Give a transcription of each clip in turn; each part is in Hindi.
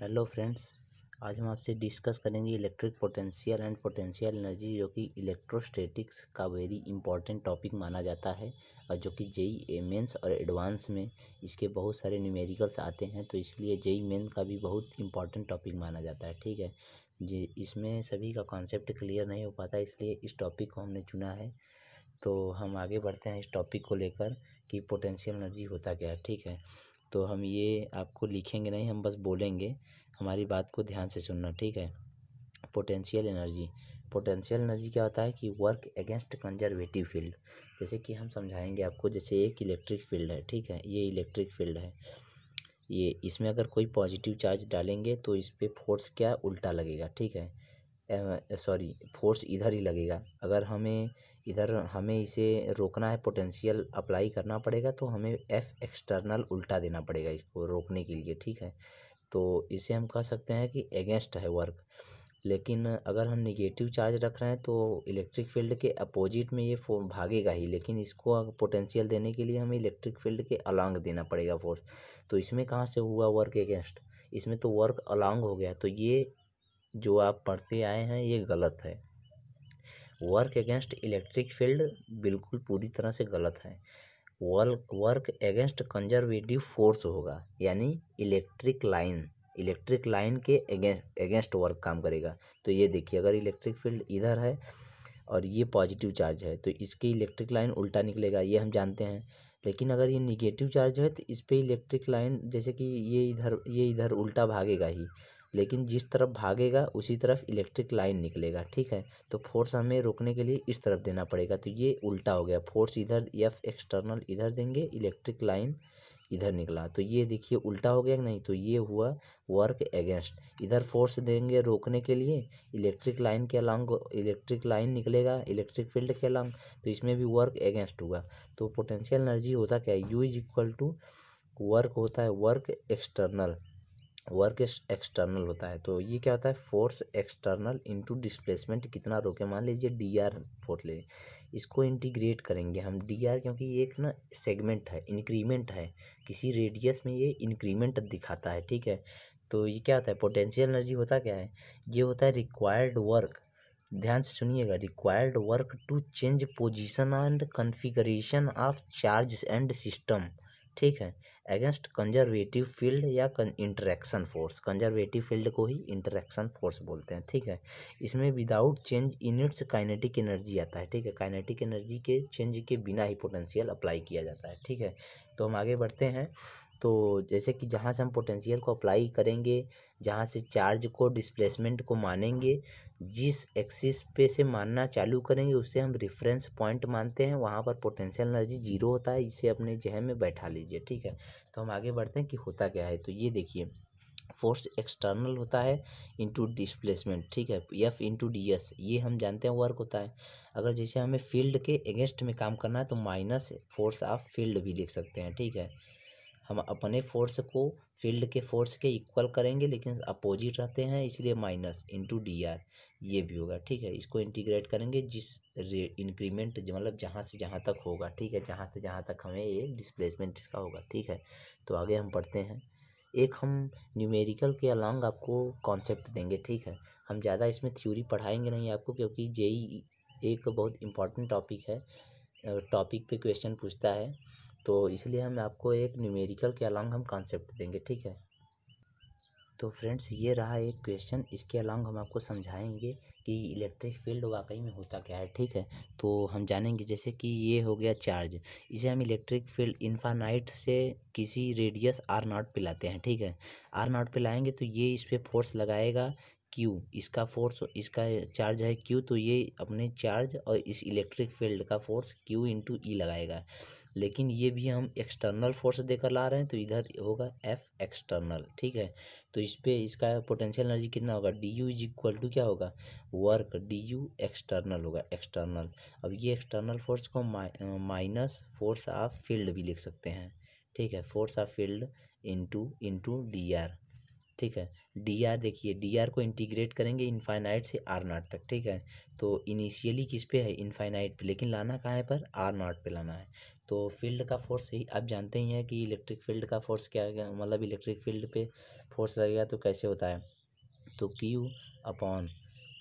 हेलो फ्रेंड्स आज हम आपसे डिस्कस करेंगे electric potential and potential energy जो कि इलेक्ट्रोस्टैटिक्स का वेरी इंपॉर्टेंट टॉपिक माना जाता है और जो कि जेई एमेंस और एडवांस में इसके बहुत सारे न्यूमेरिकल्स आते हैं तो इसलिए जेई मेन का भी बहुत इंपॉर्टेंट टॉपिक माना जाता है ठीक है जी इसमें सभी का कॉन्सेप्ट क्लियर नहीं हो पाता इसलिए इस टॉपिक को हमने चुना है तो हम आगे बढ़ते हैं इस टॉपिक को लेकर कि पोटेंशियल एनर्जी होता क्या है ठीक है तो हम ये आपको लिखेंगे नहीं हम बस बोलेंगे हमारी बात को ध्यान से सुनना ठीक है पोटेंशियल एनर्जी पोटेंशियल एनर्जी क्या होता है कि वर्क अगेंस्ट कंजर्वेटिव फील्ड जैसे कि हम समझाएंगे आपको जैसे एक इलेक्ट्रिक फील्ड है ठीक है ये इलेक्ट्रिक फील्ड है ये इसमें अगर कोई पॉजिटिव चार्ज डालेंगे तो इस पर फोर्स क्या उल्टा लगेगा ठीक है सॉरी फोर्स इधर ही लगेगा अगर हमें इधर हमें इसे रोकना है पोटेंशियल अप्लाई करना पड़ेगा तो हमें एफ़ एक्सटर्नल उल्टा देना पड़ेगा इसको रोकने के लिए ठीक है तो इसे हम कह सकते हैं कि अगेंस्ट है वर्क लेकिन अगर हम निगेटिव चार्ज रख रहे हैं तो इलेक्ट्रिक फील्ड के अपोजिट में ये फोर भागेगा ही लेकिन इसको पोटेंशियल देने के लिए हमें इलेक्ट्रिक फील्ड के अलांग देना पड़ेगा फोर्स तो इसमें कहाँ से हुआ वर्क अगेंस्ट इसमें तो वर्क अलांग हो गया तो ये जो आप पढ़ते आए हैं ये गलत है वर्क अगेंस्ट इलेक्ट्रिक फील्ड बिल्कुल पूरी तरह से गलत है work work against conservative force होगा यानी इलेक्ट्रिक लाइन इलेक्ट्रिक लाइन के अगेंस्ट अगेंस्ट वर्क काम करेगा तो ये देखिए अगर इलेक्ट्रिक फील्ड इधर है और ये पॉजिटिव चार्ज है तो इसकी इलेक्ट्रिक लाइन उल्टा निकलेगा ये हम जानते हैं लेकिन अगर ये निगेटिव चार्ज है तो इस पर इलेक्ट्रिक लाइन जैसे कि ये इधर ये इधर उल्टा भागेगा ही लेकिन जिस तरफ भागेगा उसी तरफ इलेक्ट्रिक लाइन निकलेगा ठीक है तो फोर्स हमें रोकने के लिए इस तरफ देना पड़ेगा तो ये उल्टा हो गया फोर्स इधर एफ एक्सटर्नल इधर देंगे इलेक्ट्रिक लाइन इधर निकला तो ये देखिए उल्टा हो गया नहीं तो ये हुआ वर्क अगेंस्ट इधर फोर्स देंगे रोकने के लिए इलेक्ट्रिक लाइन के अलांग इलेक्ट्रिक लाइन निकलेगा इलेक्ट्रिक फील्ड के अलांग तो इसमें भी वर्क अगेंस्ट हुआ तो पोटेंशियल एनर्जी होता क्या है U is equal to work होता है वर्क एक्सटर्नल वर्क एक्सटर्नल होता है तो ये क्या होता है फोर्स एक्सटर्नल इनटू डिस्प्लेसमेंट कितना रोके मान लीजिए डी आर फोर्स ले इसको इंटीग्रेट करेंगे हम डी आर क्योंकि ये एक ना सेगमेंट है इंक्रीमेंट है किसी रेडियस में ये इंक्रीमेंट दिखाता है ठीक है तो ये क्या होता है पोटेंशियल एनर्जी होता क्या है ये होता है रिक्वायर्ड वर्क ध्यान से सुनिएगा required work to change position and configuration of charge and system ठीक है अगेंस्ट कंजर्वेटिव फील्ड या इंटरेक्शन फोर्स कंजर्वेटिव फील्ड को ही इंटरेक्शन फोर्स बोलते हैं ठीक है इसमें without change units kinetic energy आता है ठीक है काइनेटिक एनर्जी के चेंज के बिना ही पोटेंशियल अप्लाई किया जाता है ठीक है तो हम आगे बढ़ते हैं तो जैसे कि जहाँ से हम पोटेंशियल को अप्लाई करेंगे जहाँ से चार्ज को डिस्प्लेसमेंट को मानेंगे जिस एक्सिस पे से मानना चालू करेंगे उसे हम रिफरेंस पॉइंट मानते हैं वहाँ पर पोटेंशियल एनर्जी जीरो होता है इसे अपने जहन में बैठा लीजिए ठीक है तो हम आगे बढ़ते हैं कि होता क्या है तो ये देखिए फोर्स एक्सटर्नल होता है इंटू डिस्प्लेसमेंट ठीक है एफ इंटू डी एस ये हम जानते हैं वर्क होता है अगर जैसे हमें फील्ड के अगेंस्ट में काम करना है तो माइनस फोर्स ऑफ फील्ड भी लिख सकते हैं ठीक है हम अपने फोर्स को फील्ड के फोर्स के इक्वल करेंगे लेकिन अपोजिट रहते हैं इसलिए माइनस इंटू डी आर ये भी होगा ठीक है इसको इंटीग्रेट करेंगे जिस इंक्रीमेंट मतलब जहाँ से जहाँ तक होगा ठीक है जहाँ से जहाँ तक हमें ये डिस्प्लेसमेंट इसका होगा ठीक है तो आगे हम पढ़ते हैं एक हम न्यूमेरिकल के अलॉन्ग आपको कॉन्सेप्ट देंगे ठीक है हम ज़्यादा इसमें थ्योरी पढ़ाएंगे नहीं आपको क्योंकि जेई e एक बहुत इम्पॉर्टेंट टॉपिक है टॉपिक पे क्वेश्चन पूछता है तो इसलिए हम आपको एक न्यूमेरिकल के अलांग हम कॉन्सेप्ट देंगे ठीक है तो फ्रेंड्स ये रहा एक क्वेश्चन इसके अलांग हम आपको समझाएंगे कि इलेक्ट्रिक फील्ड वाकई में होता क्या है ठीक है तो हम जानेंगे जैसे कि ये हो गया चार्ज इसे हम इलेक्ट्रिक फील्ड इन्फानाइट से किसी रेडियस आर नॉट पे लाते हैं ठीक है आर नॉट पे लाएंगे तो ये इस पर फोर्स लगाएगा क्यू इसका फोर्स इसका चार्ज है क्यू तो ये अपने चार्ज और इस इलेक्ट्रिक फील्ड का फोर्स क्यू इंटू ई लगाएगा लेकिन ये भी हम एक्सटर्नल फोर्स देकर ला रहे हैं तो इधर होगा एफ एक्सटर्नल ठीक है तो इस पर इसका पोटेंशियल एनर्जी कितना होगा d U is equal to क्या होगा वर्क डी यू एक्सटर्नल होगा एक्सटर्नल अब ये एक्सटर्नल फोर्स को माइनस फोर्स ऑफ फील्ड भी लिख सकते हैं ठीक है force of field into into D r ठीक है डी आर देखिए डी आर को इंटीग्रेट करेंगे इनफाइनाइट से आर नॉट तक ठीक है तो इनिशियली किस पे है इनफाइनाइट पे लेकिन लाना कहाँ है पर आर नॉट पे लाना है तो फील्ड का फोर्स ही आप जानते ही हैं कि इलेक्ट्रिक फील्ड का फोर्स क्या मतलब इलेक्ट्रिक फील्ड पे फोर्स लगेगा तो कैसे होता है तो q upon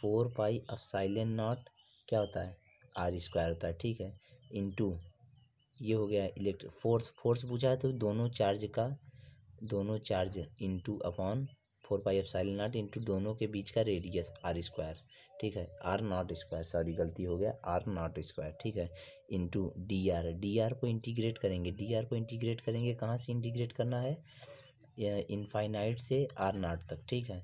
four pi epsilon naught क्या होता है आर स्क्वायर होता है ठीक है इंटू ये हो गया इलेक्ट्रिक फोर्स फोर्स पूछा है तो दोनों चार्ज का दोनों charge into upon four pi epsilon naught into दोनों के बीच का रेडियस आर स्क्वायर ठीक है आर नॉट स्क्वायर सॉरी गलती हो गया आर नॉट स्क्वायर ठीक है into D R D r को इंटीग्रेट करेंगे डी आर को इंटीग्रेट करेंगे कहाँ से इंटीग्रेट करना है इनफाइनाइट से आर नॉट तक ठीक है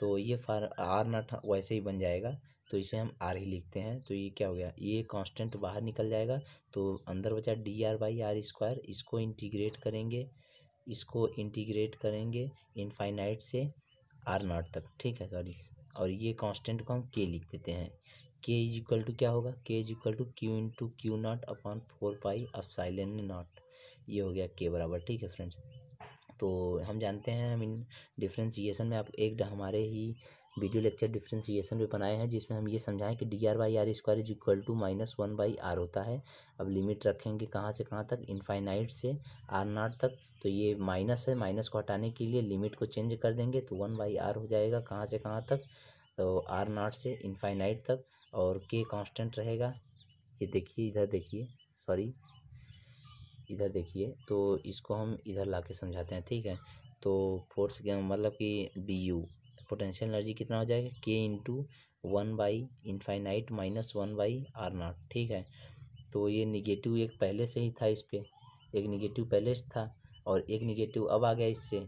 तो ये फार आर नॉट वैसे ही बन जाएगा तो इसे हम आर ही लिखते हैं तो ये क्या हो गया ये कांस्टेंट बाहर निकल जाएगा तो अंदर बचा d r by r square इसको इंटीग्रेट करेंगे इसको इंटीग्रेट करेंगे इनफाइनाइट से आर नॉट तक ठीक है सॉरी और ये कांस्टेंट को हम के लिख देते हैं के इज इक्वल टू क्या होगा k is equal to q into q naught upon four pi अब साइलेंट नॉट ये हो गया के बराबर ठीक है फ्रेंड्स तो हम जानते हैं आई मीन डिफ्रेंसिएशन में आप एक हमारे ही वीडियो लेक्चर डिफ्रेंसिएशन भी बनाए हैं जिसमें हम ये समझाएं कि d r by r square is equal to minus one by r होता है अब लिमिट रखेंगे कहाँ से कहाँ तक इनफाइनाइट से आर नाट तक तो ये माइनस है माइनस को हटाने के लिए लिमिट को चेंज कर देंगे तो वन बाई आर हो जाएगा कहाँ से कहाँ तक तो आर नाट से इनफाइनाइट तक और के कॉन्स्टेंट रहेगा ये देखिए इधर देखिए सॉरी इधर देखिए तो इसको हम इधर ला के समझाते हैं ठीक है तो फोर्स मतलब कि डी यू पोटेंशियल एनर्जी कितना हो जाएगा k into one by infinite minus one by r naught ठीक है तो ये निगेटिव एक पहले से ही था इस पर एक निगेटिव पहले से था और एक निगेटिव अब आ गया इससे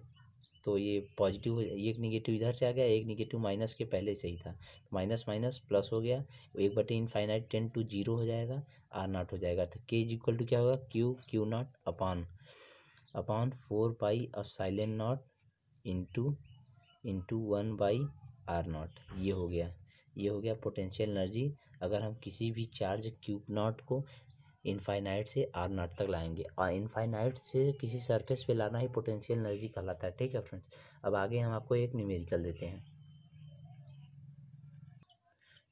तो ये पॉजिटिव एक निगेटिव इधर से आ गया एक निगेटिव माइनस के पहले से ही था माइनस माइनस प्लस हो गया एक बटे इनफाइनाइट टेन टू जीरो हो जाएगा आर नॉट हो जाएगा तो के इज इक्वल टू क्या होगा q q naught upon upon four pi अब silent naught into into one by r naught ये हो गया ये हो गया पोटेंशियल एनर्जी अगर हम किसी भी चार्ज क्यूब नॉट को इनफाइनाइट से आर नॉट तक लाएंगे और इनफाइनाइट से किसी सरफेस पे लाना ही पोटेंशियल एनर्जी कहलाता है ठीक है फ्रेंड्स अब आगे हम आपको एक न्यूमेरिकल देते हैं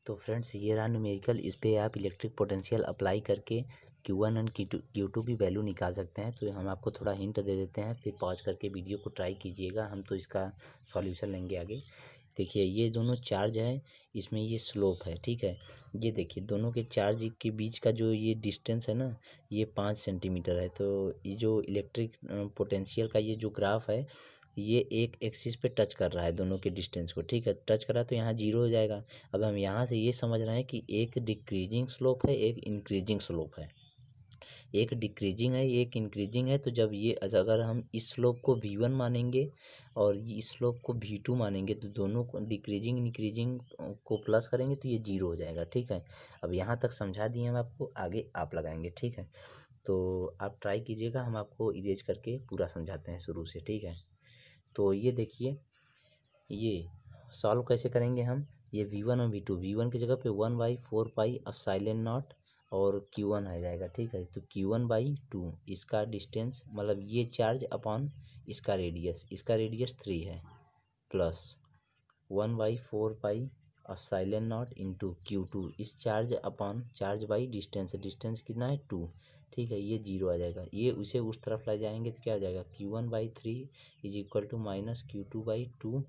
तो फ्रेंड्स ये रहा न्यूमेरिकल इस पर आप इलेक्ट्रिक पोटेंशियल अप्लाई करके q one and q two की वैल्यू निकाल सकते हैं तो हम आपको थोड़ा हिंट दे देते हैं फिर पॉज करके वीडियो को ट्राई कीजिएगा हम तो इसका सॉल्यूशन लेंगे आगे देखिए ये दोनों चार्ज है इसमें ये स्लोप है ठीक है ये देखिए दोनों के चार्ज के बीच का जो ये डिस्टेंस है ना ये पाँच सेंटीमीटर है तो ये जो इलेक्ट्रिक पोटेंशियल का ये जो ग्राफ है ये एक एक्सिस पे टच कर रहा है दोनों के डिस्टेंस को ठीक है टच करा तो यहाँ जीरो हो जाएगा अब हम यहाँ से ये समझ रहे हैं कि एक डिक्रीजिंग स्लोप है एक इंक्रीजिंग स्लोप है एक डिक्रीजिंग है एक इंक्रीजिंग है तो जब ये अगर हम इस स्लोप को वी वन मानेंगे और इस स्लोप को वी टू मानेंगे तो दोनों को डिक्रीजिंग इंक्रीजिंग को प्लस करेंगे तो ये जीरो हो जाएगा ठीक है अब यहाँ तक समझा दिए हम आपको आगे आप लगाएंगे ठीक है तो आप ट्राई कीजिएगा हम आपको इरेज करके पूरा समझाते हैं शुरू से ठीक है तो ये देखिए ये सॉल्व कैसे करेंगे हम ये वी वन और वी टू वी वन की जगह पे one by four pi epsilon naught और क्यू वन आ जाएगा ठीक है तो क्यू वन बाई टू इसका डिस्टेंस मतलब ये चार्ज अपॉन इसका रेडियस इसका रेडियस थ्री है plus one by four by और साइलेंट नॉट naught Q q two charge upon charge by distance distance कितना है टू ठीक है ये जीरो आ जाएगा ये उसे उस तरफ ले जाएंगे तो क्या आ जाएगा q one by three is equal to minus q two by two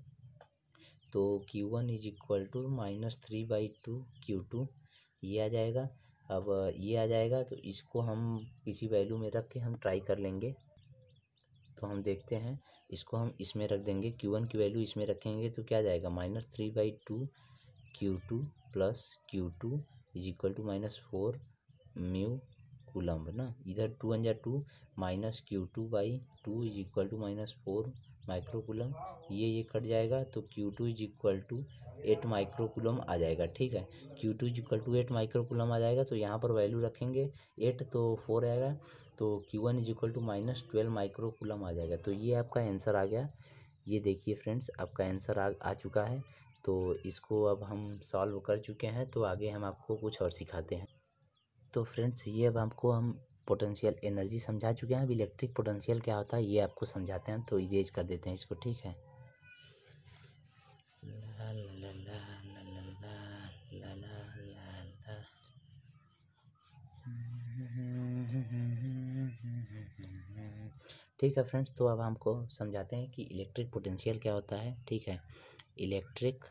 तो q one is equal to minus three by two Q two ये आ जाएगा अब ये आ जाएगा तो इसको हम किसी वैल्यू में रख के हम ट्राई कर लेंगे तो हम देखते हैं इसको हम इसमें रख देंगे क्यू वन की वैल्यू इसमें रखेंगे तो क्या जाएगा minus three by two Q two plus q two is equal to minus four mu coulomb ना इधर टू वन जा two minus q two by two is equal to minus four micro coulomb ये ये कट जाएगा तो q two is equal to eight micro coulomb आ जाएगा ठीक है q two equal to eight micro coulomb आ जाएगा तो यहाँ पर वैल्यू रखेंगे एट तो फोर आएगा तो q one is equal to minus twelve micro coulomb आ जाएगा तो ये आपका आंसर आ गया ये देखिए फ्रेंड्स आपका आंसर आ, आ चुका है तो इसको अब हम सॉल्व कर चुके हैं तो आगे हम आपको कुछ और सिखाते हैं तो फ्रेंड्स ये अब आपको हम पोटेंशियल एनर्जी समझा चुके हैं अब इलेक्ट्रिक पोटेंशियल क्या होता है ये आपको समझाते हैं तो इरेज कर देते हैं इसको ठीक है ठीक है फ्रेंड्स तो अब हमको समझाते हैं कि इलेक्ट्रिक पोटेंशियल क्या होता है ठीक है इलेक्ट्रिक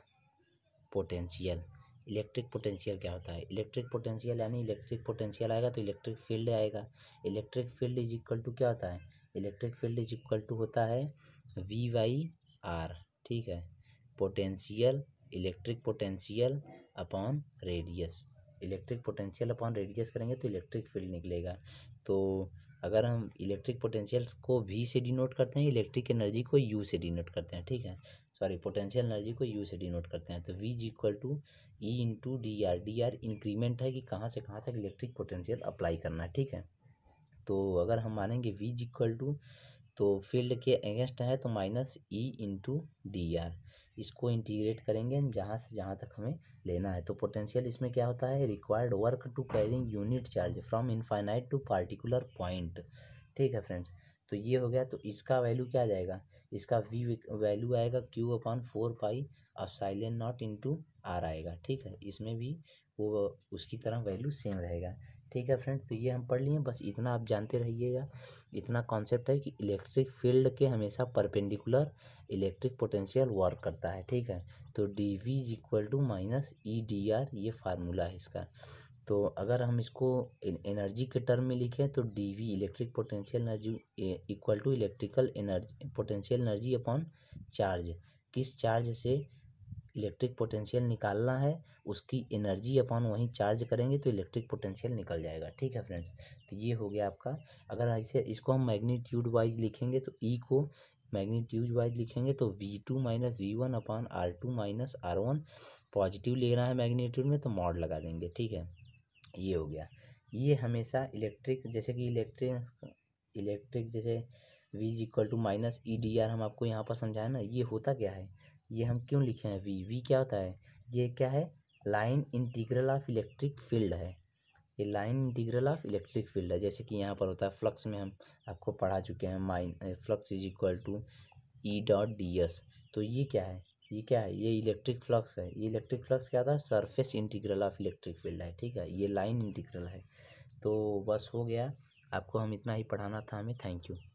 पोटेंशियल इलेक्ट्रिक पोटेंशियल क्या होता है इलेक्ट्रिक पोटेंशियल यानी इलेक्ट्रिक पोटेंशियल आएगा तो इलेक्ट्रिक फील्ड आएगा electric field is equal to क्या होता है electric field is equal to होता है वी वाई आर ठीक है potential electric potential upon radius electric potential upon radius करेंगे तो इलेक्ट्रिक फील्ड निकलेगा तो अगर हम इलेक्ट्रिक पोटेंशियल को वी से डिनोट करते हैं इलेक्ट्रिक एनर्जी को यू से डिनोट करते हैं ठीक है सॉरी पोटेंशियल एनर्जी को यू से डिनोट करते हैं तो V is equal to E into D R D R increment है कि कहाँ से कहाँ तक इलेक्ट्रिक पोटेंशियल अप्लाई करना है ठीक है तो अगर हम मानेंगे वी इज इक्वल टू तो फील्ड के अगेंस्ट है तो minus E into D R इसको इंटीग्रेट करेंगे जहाँ से जहाँ तक हमें लेना है तो पोटेंशियल इसमें क्या होता है required work to carrying unit charge from infinite to particular point ठीक है फ्रेंड्स तो ये हो गया तो इसका वैल्यू क्या आ जाएगा इसका वी वैल्यू आएगा क्यू अपॉन फोर पाई अब साइलेंट नॉट इंटू आर आएगा ठीक है इसमें भी वो उसकी तरह वैल्यू सेम रहेगा ठीक है फ्रेंड्स तो ये हम पढ़ लिए बस इतना आप जानते रहिएगा इतना कॉन्सेप्ट है कि इलेक्ट्रिक फील्ड के हमेशा परपेंडिकुलर इलेक्ट्रिक पोटेंशियल वर्क करता है ठीक है तो D V is equal to minus E D R ये फार्मूला है इसका तो अगर हम इसको एनर्जी के टर्म में लिखें तो D V electric potential energy equal to electrical energy potential energy upon charge किस चार्ज से इलेक्ट्रिक पोटेंशियल निकालना है उसकी एनर्जी अपन वहीं चार्ज करेंगे तो इलेक्ट्रिक पोटेंशियल निकल जाएगा ठीक है फ्रेंड्स तो ये हो गया आपका अगर ऐसे इसको हम मैग्नीट्यूड वाइज लिखेंगे तो ई e को मैग्नीट्यूड वाइज लिखेंगे तो V two minus V one upon R two minus R one positive ले रहा है मैग्नीट्यूड में तो मॉड लगा देंगे ठीक है ये हो गया ये हमेशा इलेक्ट्रिक जैसे कि इलेक्ट्रिक इलेक्ट्रिक जैसे V is equal to minus E D R हम आपको यहाँ पर समझाए ना ये होता क्या है ये हम क्यों लिखे हैं वी वी क्या होता है ये क्या है line integral of electric field है ये line integral of electric field है जैसे कि यहाँ पर होता है फ्लक्स में हम आपको पढ़ा चुके हैं माइन flux is equal to E dot D S तो ये क्या है ये क्या है ये इलेक्ट्रिक फ्लक्स है ये इलेक्ट्रिक फ्लक्स क्या होता है surface integral of electric field है ठीक है ये लाइन इंटीग्रल है तो बस हो गया आपको हम इतना ही पढ़ाना था हमें थैंक यू